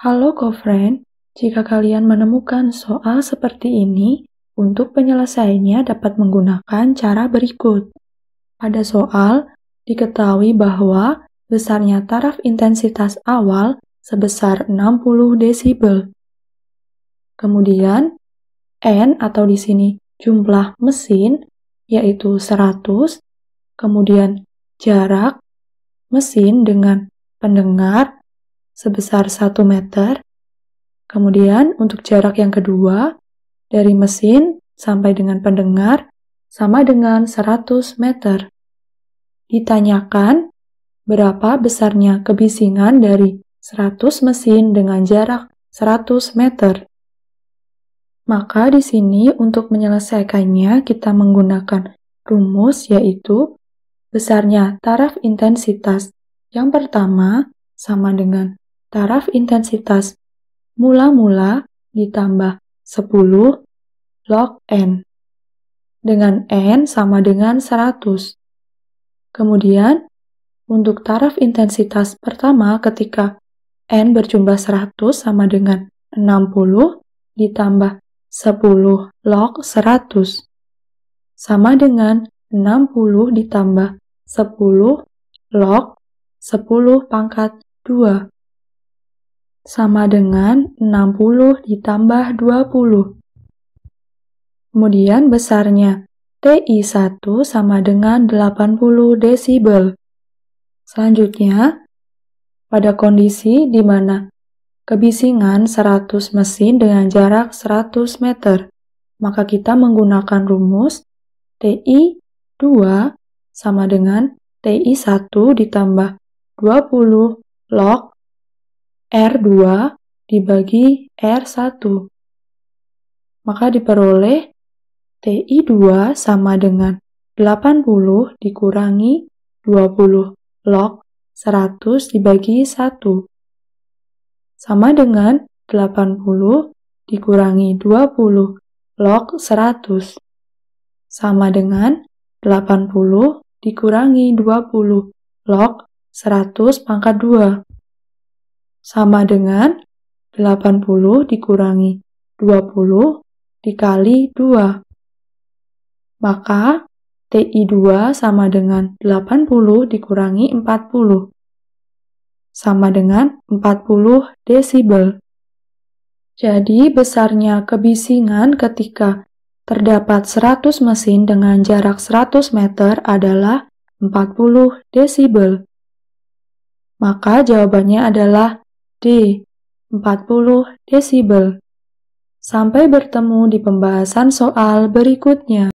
Halo GoFriend, jika kalian menemukan soal seperti ini, untuk penyelesaiannya dapat menggunakan cara berikut. Pada soal, diketahui bahwa besarnya taraf intensitas awal sebesar 60 desibel. Kemudian, N atau di sini jumlah mesin, yaitu 100, kemudian jarak mesin dengan pendengar sebesar 1 meter. Kemudian untuk jarak yang kedua, dari mesin sampai dengan pendengar sama dengan 100 meter. Ditanyakan berapa besarnya kebisingan dari 100 mesin dengan jarak 100 meter. Maka di sini untuk menyelesaikannya kita menggunakan rumus yaitu besarnya taraf intensitas yang pertama sama dengan taraf intensitas mula-mula ditambah 10 log N. Dengan N sama dengan 100. Kemudian, untuk taraf intensitas pertama ketika N berjumlah 100 sama dengan 60 ditambah 10 log 100 sama dengan 60 ditambah 10 log 10 pangkat 2 sama dengan 60 ditambah 20. Kemudian besarnya, TI1 sama dengan 80 desibel. Selanjutnya, pada kondisi di mana kebisingan 100 mesin dengan jarak 100 meter, maka kita menggunakan rumus TI2 sama dengan TI1 ditambah 20 log R2 dibagi R1. Maka diperoleh TI2 sama dengan 80 dikurangi 20 log 100 dibagi 1. Sama dengan 80 dikurangi 20 log 100. Sama dengan 80 dikurangi 20 log 100 pangkat 2 sama dengan 80 dikurangi 20 dikali 2. Maka TI2 sama dengan 80 dikurangi 40 sama dengan 40 desibel. Jadi besarnya kebisingan ketika terdapat 100 mesin dengan jarak 100 meter adalah 40 desibel. Maka jawabannya adalah D. 40 desibel sampai bertemu di pembahasan soal berikutnya.